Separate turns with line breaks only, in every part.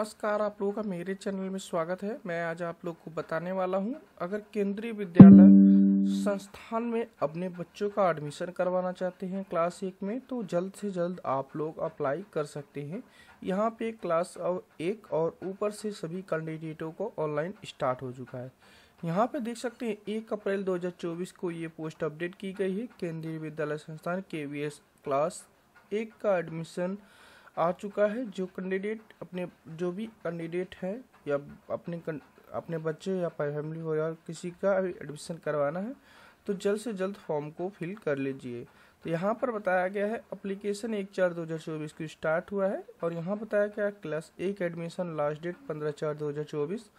नमस्कार आप लोगों का मेरे चैनल में स्वागत है मैं आज आप लोग को बताने वाला हूं अगर केंद्रीय विद्यालय संस्थान में अपने बच्चों का एडमिशन करवाना चाहते हैं क्लास एक में तो जल्द से जल्द आप लोग अप्लाई कर सकते हैं यहां पे क्लास अब एक और ऊपर से सभी कैंडिडेटों को ऑनलाइन स्टार्ट हो चुका है यहाँ पे देख सकते हैं एक अप्रैल दो को ये पोस्ट अपडेट की गई है केंद्रीय विद्यालय संस्थान के क्लास एक का एडमिशन आ चुका है जो कैंडिडेट अपने जो भी कैंडिडेट हैं या अपने अपने बच्चे या फैमिली हो या किसी का एडमिशन करवाना है तो जल्द से जल्द फॉर्म को फिल कर लीजिए तो यहाँ पर बताया गया है अप्लीकेशन एक चार दो हज़ार चौबीस को स्टार्ट हुआ है और यहाँ बताया गया क्लास एक एडमिशन लास्ट डेट पंद्रह चार दो हज़ार चौबीस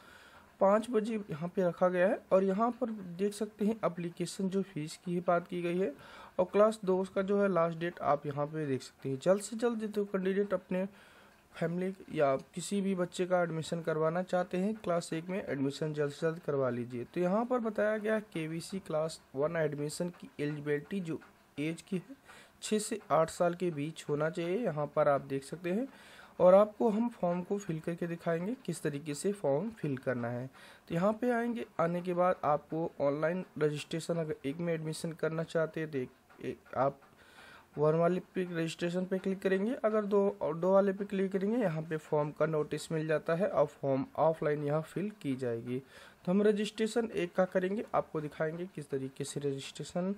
पाँच बजे यहाँ पे रखा गया है और यहाँ पर देख सकते हैं अप्लीकेशन जो फीस की बात की गई है और क्लास दो का जो है लास्ट डेट आप यहाँ पे देख सकते हैं जल्द से जल्द जो कैंडिडेट अपने फैमिली या किसी भी बच्चे का एडमिशन करवाना चाहते हैं क्लास एक में एडमिशन जल्द से जल्द करवा लीजिए तो यहाँ पर बताया गया के वी सी क्लास वन एडमिशन की एलिजिबिलिटी जो एज की है छः से आठ साल के बीच होना चाहिए यहाँ पर आप देख सकते हैं और आपको हम फॉर्म को फिल करके दिखाएंगे किस तरीके से फॉर्म फिल करना है तो यहाँ पे आएंगे आने के बाद आपको ऑनलाइन रजिस्ट्रेशन अगर एक में एडमिशन करना चाहते हैं तो एक, एक आप वन वाले पे रजिस्ट्रेशन पे क्लिक करेंगे अगर दो और दो वाले पे क्लिक करेंगे यहाँ पे फॉर्म का नोटिस मिल जाता है और फॉर्म ऑफलाइन यहाँ फिल की जाएगी तो हम रजिस्ट्रेशन एक का करेंगे आपको दिखाएंगे किस तरीके से रजिस्ट्रेशन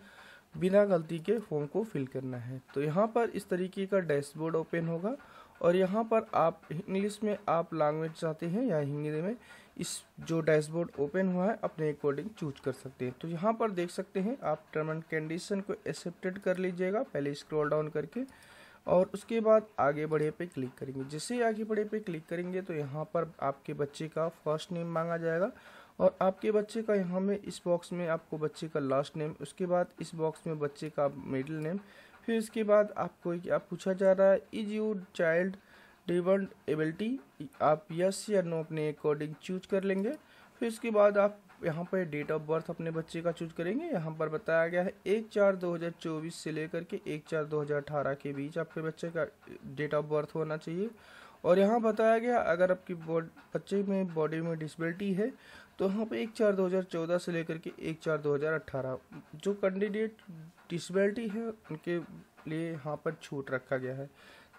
बिना गलती के फॉर्म को फिल करना है तो यहाँ पर इस तरीके का डैशबोर्ड ओपन होगा और यहाँ पर आप इंग्लिश में आप लैंग्वेज चाहते हैं या हिंदी में इस जो डैशबोर्ड ओपन हुआ है अपने अकॉर्डिंग चूज कर सकते हैं तो यहाँ पर देख सकते हैं आप टर्म एंड कंडीशन को एक्सेप्टेड कर लीजिएगा पहले स्क्रॉल डाउन करके और उसके बाद आगे बढ़े पे क्लिक करेंगे जैसे ही आगे बढ़े पे क्लिक करेंगे तो यहाँ पर आपके बच्चे का फर्स्ट नेम मांगा जाएगा और आपके बच्चे का यहाँ में इस बॉक्स में आपको बच्चे का लास्ट नेम उसके बाद इस बॉक्स में बच्चे का मिडिल नेम फिर इसके बाद आपको एक आप पूछा जा रहा है इज यू चाइल्ड डिवन एबिलिटी आप यस या नो अपने अकॉर्डिंग चूज कर लेंगे फिर इसके बाद आप यहाँ पर डेट ऑफ बर्थ अपने बच्चे का चूज करेंगे यहाँ पर बताया गया है एक चार दो हज़ार चौबीस से लेकर के एक चार दो हज़ार अठारह के बीच आपके बच्चे का डेट ऑफ बर्थ होना चाहिए और यहाँ बताया गया अगर आपकी बच्चे में बॉडी में डिसबिलिटी है तो यहाँ पे एक चार 2014 से लेकर के एक चार 2018 जो कैंडिडेट डिसेबिलिटी है उनके लिए यहाँ पर छूट रखा गया है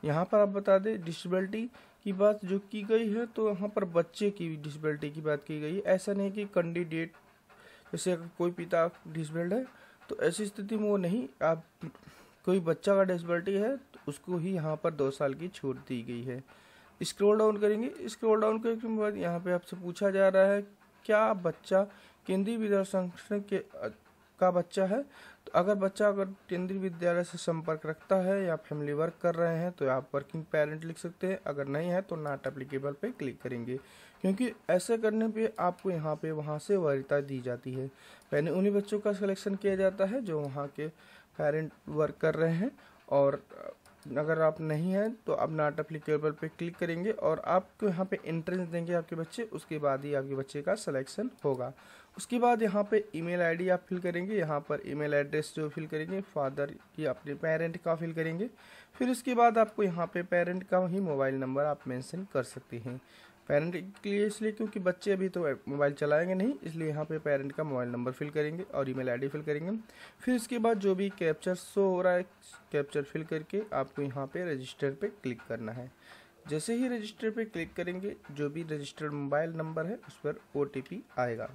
यहाँ पर आप बता दें डिसबलिटी की बात जो की गई है तो यहाँ पर बच्चे की डिसबलिटी की बात की गई है ऐसा नहीं कि कैंडिडेट जैसे अगर कोई पिता डिसबल्ड है तो ऐसी स्थिति में वो नहीं आप कोई बच्चा का डिसबलिटी है तो उसको ही यहाँ पर दो साल की छूट दी गई है स्क्रोल डाउन करेंगे स्क्रोल डाउन करने के बाद यहाँ पे आपसे पूछा जा रहा है क्या बच्चा केंद्रीय विद्यालय संरक्षण के का बच्चा है तो अगर बच्चा अगर केंद्रीय विद्यालय से संपर्क रखता है या फैमिली वर्क कर रहे हैं तो आप वर्किंग पेरेंट लिख सकते हैं अगर नहीं है तो नॉट एप्लीकेबल पे क्लिक करेंगे क्योंकि ऐसे करने पे आपको यहाँ पे वहाँ से वरीयता दी जाती है पहले उन्हीं बच्चों का सिलेक्शन किया जाता है जो वहाँ के पेरेंट वर्क कर रहे हैं और अगर आप नहीं हैं तो आप नॉट अप्लीकेबल पे क्लिक करेंगे और आपको यहाँ पे एंट्रेंस देंगे आपके बच्चे उसके बाद ही आपके बच्चे का सिलेक्शन होगा उसके बाद यहाँ पे ईमेल आईडी आप फिल करेंगे यहाँ पर ईमेल एड्रेस जो फिल करेंगे फादर की अपने पेरेंट का फिल करेंगे फिर उसके बाद आपको यहाँ पे पेरेंट का ही मोबाइल नंबर आप मैंसन कर सकते हैं पेरेंट के लिए इसलिए क्योंकि बच्चे अभी तो मोबाइल चलाएंगे नहीं इसलिए यहाँ पे पेरेंट का मोबाइल नंबर फिल करेंगे और ईमेल आईडी फिल करेंगे फिर इसके बाद जो भी कैप्चर शो हो रहा है कैप्चर फिल करके आपको यहाँ पे रजिस्टर पे क्लिक करना है जैसे ही रजिस्टर पे क्लिक करेंगे जो भी रजिस्टर्ड मोबाइल नंबर है उस पर ओ आएगा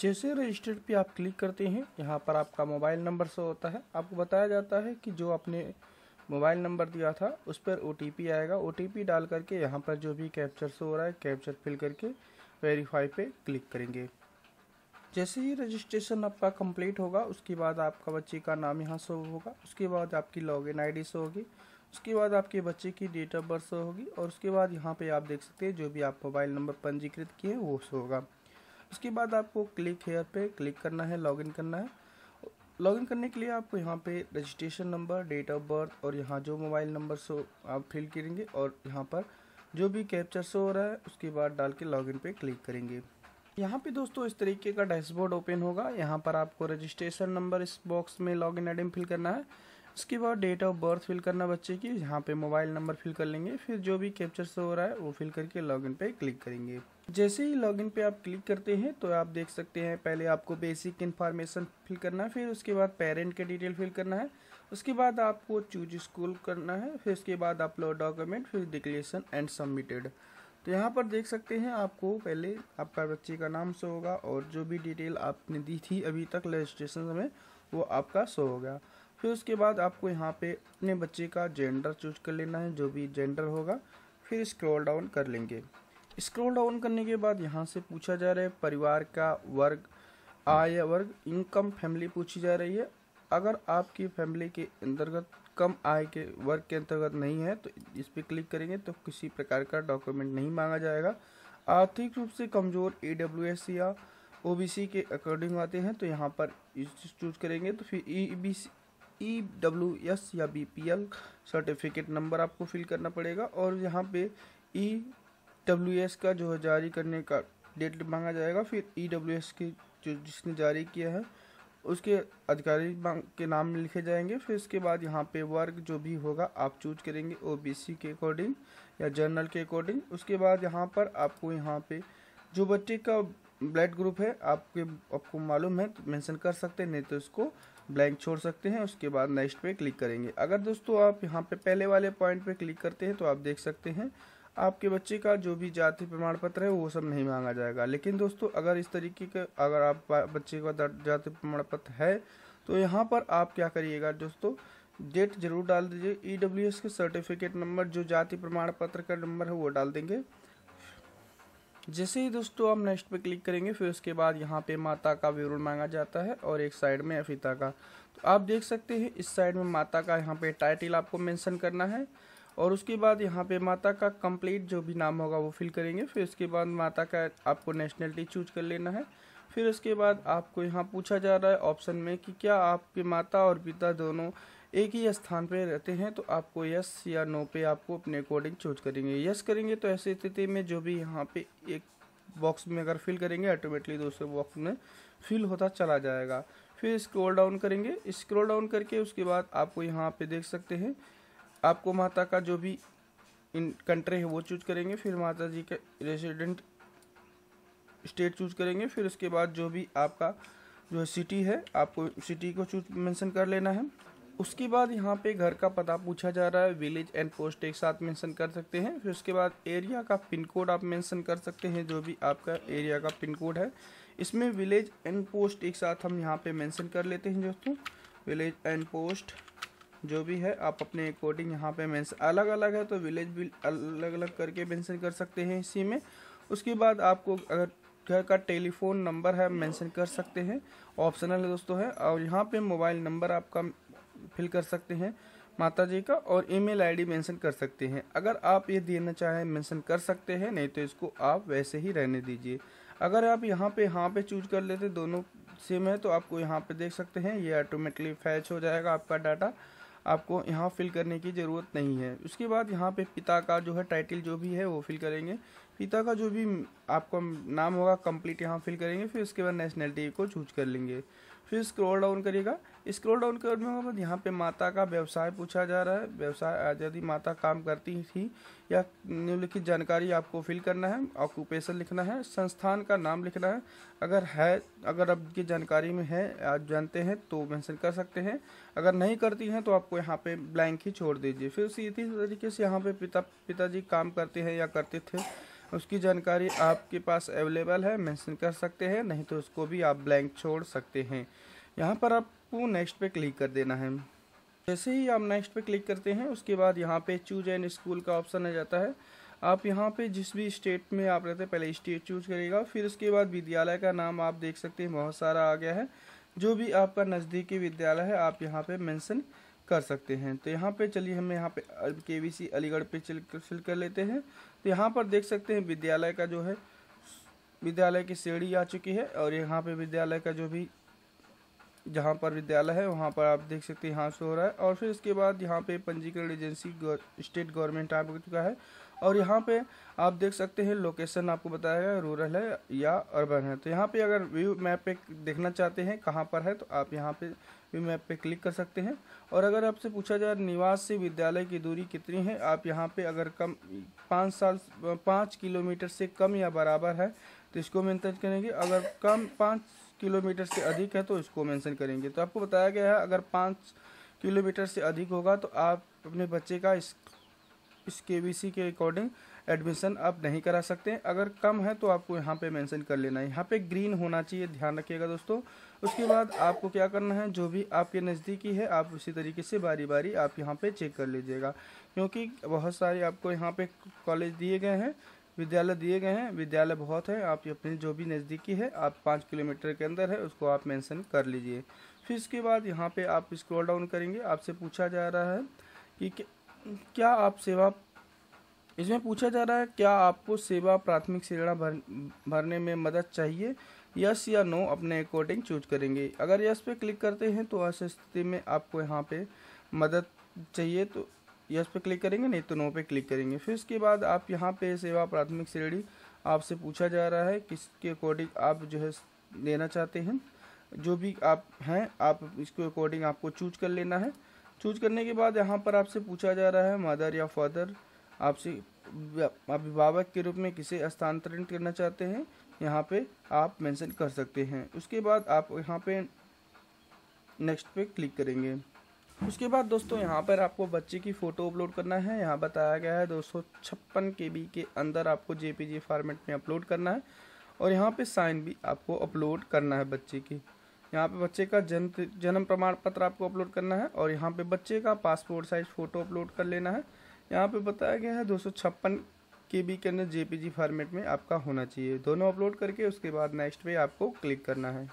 जैसे रजिस्टर्ड पर आप क्लिक करते हैं यहाँ पर आपका मोबाइल नंबर शो होता है आपको बताया जाता है कि जो अपने मोबाइल नंबर दिया था उस पर ओ आएगा ओ डाल करके यहाँ पर जो भी कैप्चर शो हो रहा है कैप्चर फिल करके वेरीफाई पे क्लिक करेंगे जैसे ही रजिस्ट्रेशन आपका कंप्लीट होगा उसके बाद आपका बच्चे का नाम यहाँ शो होगा उसके बाद आपकी लॉगिन आईडी शो होगी उसके बाद आपके बच्चे की डेट ऑफ बर्थ शो होगी और उसके बाद यहाँ पे आप देख सकते हैं जो भी आप मोबाइल नंबर पंजीकृत किए वो शो होगा उसके बाद आपको क्लिक हेयर पे क्लिक करना है लॉगिन करना है लॉगिन करने के लिए आपको यहाँ पे registration number date of birth और यहाँ जो मोबाइल नंबर सो आप फिल करेंगे और यहाँ पर जो भी कैप्चर सो हो रहा है उसके बाद डाल के लॉगिन पे क्लिक करेंगे यहाँ पे दोस्तों इस तरीके का डैशबोर्ड ओपन होगा यहाँ पर आपको रजिस्ट्रेशन नंबर इस बॉक्स में लॉगिन आइडम फिल करना है उसके बाद डेट ऑफ बर्थ फिल करना बच्चे की यहाँ पे मोबाइल नंबर फिल कर लेंगे फिर जो भी कैप्चर से हो रहा है वो फिल करके लॉग पे क्लिक करेंगे जैसे ही लॉगिन पे आप क्लिक करते हैं तो आप देख सकते हैं पहले आपको बेसिक इन्फॉर्मेशन फिल करना है फिर उसके बाद पेरेंट के डिटेल फिल करना है उसके बाद आपको चूज स्कूल करना है फिर उसके बाद अपलोड डॉक्यूमेंट फिर डिक्लेरेशन एंड सबमिटेड तो यहाँ पर देख सकते हैं आपको पहले आपका बच्चे का नाम शो होगा और जो भी डिटेल आपने दी थी अभी तक रजिस्ट्रेशन में वो आपका शो होगा फिर उसके बाद आपको यहाँ पे अपने बच्चे का जेंडर चूज कर लेना है जो भी जेंडर होगा फिर स्क्रॉल डाउन कर लेंगे स्क्रॉल डाउन करने के बाद यहाँ से पूछा जा रहा है परिवार का वर्ग आय वर्ग इनकम फैमिली पूछी जा रही है अगर आपकी फैमिली के अंतर्गत कम आय के वर्ग के अंतर्गत नहीं है तो इस पर क्लिक करेंगे तो किसी प्रकार का डॉक्यूमेंट नहीं मांगा जाएगा आर्थिक रूप से कमज़ोर ई डब्ल्यू एस या ओ बी सी के अकॉर्डिंग आते हैं तो यहाँ पर चूज करेंगे तो फिर E B C E W S या B P L certificate number आपको फिल करना पड़ेगा और यहाँ पे E e W e S का जो है जारी करने का डेट मांगा जाएगा फिर ई डब्ल्यू एस की जो जिसने जारी किया है उसके अधिकारी के नाम लिखे जाएंगे फिर उसके बाद यहाँ पे वर्ग जो भी होगा आप चूज करेंगे ओ के अकॉर्डिंग या जर्नल के अकॉर्डिंग उसके बाद यहाँ पर आपको यहाँ पे जो बच्चे का ब्लड ग्रुप है आपके आपको मालूम है तो मेंशन कर सकते हैं नहीं तो इसको ब्लैंक छोड़ सकते हैं उसके बाद नेक्स्ट पे क्लिक करेंगे अगर दोस्तों आप यहाँ पे पहले वाले पॉइंट पे क्लिक करते हैं तो आप देख सकते हैं आपके बच्चे का जो भी जाति प्रमाण पत्र है वो सब नहीं मांगा जाएगा लेकिन दोस्तों अगर इस तरीके के अगर आप बच्चे का जाति प्रमाण पत्र है तो यहाँ पर आप क्या करिएगा दोस्तों डेट जरूर डाल दीजिए ई e के सर्टिफिकेट नंबर जो जाति प्रमाण पत्र का नंबर है वो डाल देंगे जैसे ही दोस्तों आप नेक्स्ट पे क्लिक करेंगे फिर उसके बाद यहाँ पे माता का विवरण मांगा जाता है और एक साइड में पिता का तो आप देख सकते हैं इस साइड में माता का यहाँ पे टाइटल आपको मेंशन करना है और उसके बाद यहाँ पे माता का कंप्लीट जो भी नाम होगा वो फिल करेंगे फिर उसके बाद माता का आपको नेशनलिटी चूज कर लेना है फिर उसके बाद आपको यहाँ पूछा जा रहा है ऑप्शन में कि क्या आपके माता और पिता दोनों एक ही स्थान पर रहते हैं तो आपको यस या नो पे आपको अपने अकॉर्डिंग चूज करेंगे यस करेंगे तो ऐसी स्थिति में जो भी यहाँ पे एक बॉक्स में अगर फिल करेंगे ऑटोमेटिकली दूसरे बॉक्स में फिल होता चला जाएगा फिर स्क्रॉल डाउन करेंगे स्क्रॉल डाउन करके उसके बाद आपको यहाँ पे देख सकते हैं आपको माता का जो भी इन कंट्री है वो चूज करेंगे फिर माता जी का रेजिडेंट स्टेट चूज करेंगे फिर उसके बाद जो भी आपका जो है सिटी है आपको सिटी को चूज मेंशन कर लेना है उसके बाद यहाँ पे घर का पता पूछा जा रहा है विलेज एंड पोस्ट एक साथ मेंशन कर सकते हैं फिर उसके बाद एरिया का पिन कोड आप मेंशन कर सकते हैं जो भी आपका एरिया का पिन कोड है इसमें विलेज एंड पोस्ट एक साथ हम यहाँ पे मेंशन कर लेते हैं दोस्तों विलेज एंड पोस्ट जो भी है आप अपने अकॉर्डिंग यहाँ पे मैं अलग अलग है तो विलेज भी अलग अलग करके मैंसन कर सकते हैं इसी में उसके बाद आपको अगर घर का टेलीफोन नंबर है मेंशन कर सकते हैं ऑप्शनल है दोस्तों है और यहाँ पे मोबाइल नंबर आपका फिल कर सकते हैं माता जी का और ईमेल आईडी मेंशन कर सकते हैं अगर आप ये देना चाहें मेंशन कर सकते हैं नहीं तो इसको आप वैसे ही रहने दीजिए अगर आप यहाँ पे हाँ पे चूज कर लेते दोनों सेम है तो आपको यहाँ पे देख सकते हैं ये ऑटोमेटिकली फैच हो जाएगा आपका डाटा आपको यहाँ फिल करने की ज़रूरत नहीं है उसके बाद यहाँ पे पिता का जो है टाइटल जो भी है वो फिल करेंगे पिता का जो भी आपका नाम होगा कंप्लीट यहाँ फिल करेंगे फिर उसके बाद नेशनलिटी को चूज कर लेंगे फिर स्क्रॉल डाउन करिएगा स्क्रॉल डाउन करने के बाद यहाँ पे माता का व्यवसाय पूछा जा रहा है व्यवसाय यदि माता काम करती थी या निम्नलिखित जानकारी आपको फिल करना है ऑक्यूपेशन लिखना है संस्थान का नाम लिखना है अगर है अगर अब की जानकारी में है आप जानते हैं तो मैंसन कर सकते हैं अगर नहीं करती हैं तो आपको यहाँ पे ब्लैंक ही छोड़ दीजिए फिर इसी तरीके से यहाँ पे पिता पिताजी काम करते हैं या करते थे उसकी जानकारी आपके पास अवेलेबल है मैंसन कर सकते हैं नहीं तो उसको भी आप ब्लैंक छोड़ सकते हैं यहाँ पर आपको नेक्स्ट पे क्लिक कर देना है जैसे ही आप नेक्स्ट पे क्लिक करते हैं उसके बाद यहाँ पे चूज एंड स्कूल का ऑप्शन आ जाता है आप यहाँ पे जिस भी स्टेट में आप रहते हैं पहले स्टेट चूज करिएगा फिर उसके बाद विद्यालय का नाम आप देख सकते हैं बहुत सारा आ गया है जो भी आपका नज़दीकी विद्यालय है आप यहाँ पे मेंशन कर सकते हैं तो यहाँ पे चलिए हम यहाँ पे के वी अलीगढ़ पे फिल कर लेते हैं तो यहाँ पर देख सकते हैं विद्यालय का जो है विद्यालय की सीढ़ी आ चुकी है और यहाँ पे विद्यालय का जो भी जहाँ पर विद्यालय है वहाँ पर आप देख सकते हैं यहाँ से हो रहा है और फिर इसके बाद यहाँ पे पंजीकरण एजेंसी गौर, स्टेट गवर्नमेंट आ चुका है और यहाँ पे आप देख सकते हैं लोकेशन आपको बताया गया रूरल है या अर्बन है तो यहाँ पे अगर व्यू मैप पे देखना चाहते हैं कहाँ पर है तो आप यहाँ पे व्यू मैप पे क्लिक कर सकते हैं और अगर आपसे पूछा जाए निवास से विद्यालय की दूरी कितनी है आप यहाँ पे अगर कम पाँच साल पाँच किलोमीटर से कम या बराबर है तो इसको मेंशन करेंगे अगर कम पाँच किलोमीटर से अधिक है तो इसको मेंशन करेंगे तो आपको बताया गया है अगर पाँच किलोमीटर से अधिक होगा तो आप अपने बच्चे का इस इस के वी सी के अकॉर्डिंग एडमिशन आप नहीं करा सकते अगर कम है तो आपको यहाँ पे मेंशन कर लेना है यहाँ पे ग्रीन होना चाहिए ध्यान रखिएगा दोस्तों उसके बाद आपको क्या करना है जो भी आपके नज़दीकी है आप उसी तरीके से बारी बारी आप यहाँ पे चेक कर लीजिएगा क्योंकि बहुत सारे आपको यहाँ पे कॉलेज दिए गए हैं विद्यालय दिए गए हैं विद्यालय बहुत है आप अपने जो भी नज़दीकी है आप पाँच किलोमीटर के अंदर है उसको आप मैंसन कर लीजिए फिर इसके बाद यहाँ पर आप स्क्रोल डाउन करेंगे आपसे पूछा जा रहा है कि क्या आप सेवा इसमें पूछा जा रहा है क्या आपको सेवा प्राथमिक श्रेणा भर भरने में मदद चाहिए यस या नो अपने अकॉर्डिंग चूज करेंगे अगर यस पे क्लिक करते हैं तो स्थिति में आपको यहाँ पे मदद चाहिए तो यस पे क्लिक करेंगे नहीं तो नो पे क्लिक करेंगे फिर इसके बाद आप यहाँ पे सेवा प्राथमिक श्रेणी आपसे पूछा जा रहा है किसके अकॉर्डिंग आप जो है देना चाहते हैं जो भी आप हैं आप इसके अकॉर्डिंग आपको चूज कर लेना है चूज करने के बाद यहाँ पर आपसे पूछा जा रहा है मदर या फादर आपसे अभिभावक के रूप में किसे स्थानांतरित करना चाहते हैं यहाँ पे आप मेंशन कर सकते हैं उसके बाद आप यहाँ पे नेक्स्ट पे क्लिक करेंगे उसके बाद दोस्तों यहाँ पर आपको बच्चे की फ़ोटो अपलोड करना है यहाँ बताया गया है दो सौ छप्पन के बी के अंदर आपको जे फॉर्मेट में अपलोड करना है और यहाँ पे साइन भी आपको अपलोड करना है बच्चे की यहाँ पे बच्चे का जन्म जन्म प्रमाण पत्र आपको अपलोड करना है और यहाँ पे बच्चे का पासपोर्ट साइज फ़ोटो अपलोड कर लेना है यहाँ पे बताया गया है दो सौ छप्पन के बी के अंदर जे फॉर्मेट में आपका होना चाहिए दोनों अपलोड करके उसके बाद नेक्स्ट पे आपको क्लिक करना है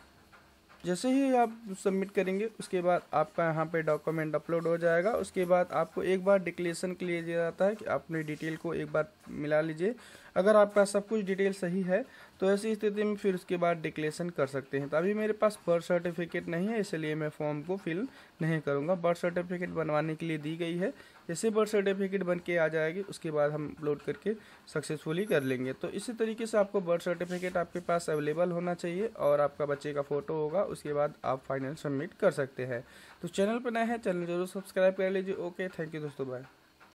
जैसे ही आप सबमिट करेंगे उसके बाद आपका यहाँ पे डॉक्यूमेंट अपलोड हो जाएगा उसके बाद आपको एक बार डिक्लेसन के लिए दिया जाता है कि आपने डिटेल को एक बार मिला लीजिए अगर आपका सब कुछ डिटेल सही है तो ऐसी स्थिति में फिर उसके बाद डिक्लेसन कर सकते हैं तो अभी मेरे पास बर्थ सर्टिफिकेट नहीं है इसलिए मैं फॉर्म को फिल नहीं करूँगा बर्थ सर्टिफिकेट बनवाने के लिए दी गई है जैसे बर्थ सर्टिफिकेट बन के आ जाएगी उसके बाद हम अपलोड करके सक्सेसफुली कर लेंगे तो इसी तरीके से आपको बर्थ सर्टिफिकेट आपके पास अवेलेबल होना चाहिए और आपका बच्चे का फ़ोटो होगा उसके बाद आप फाइनल सबमिट कर सकते हैं तो चैनल पर नए हैं चैनल जरूर सब्सक्राइब कर लीजिए ओके थैंक यू दोस्तों बाय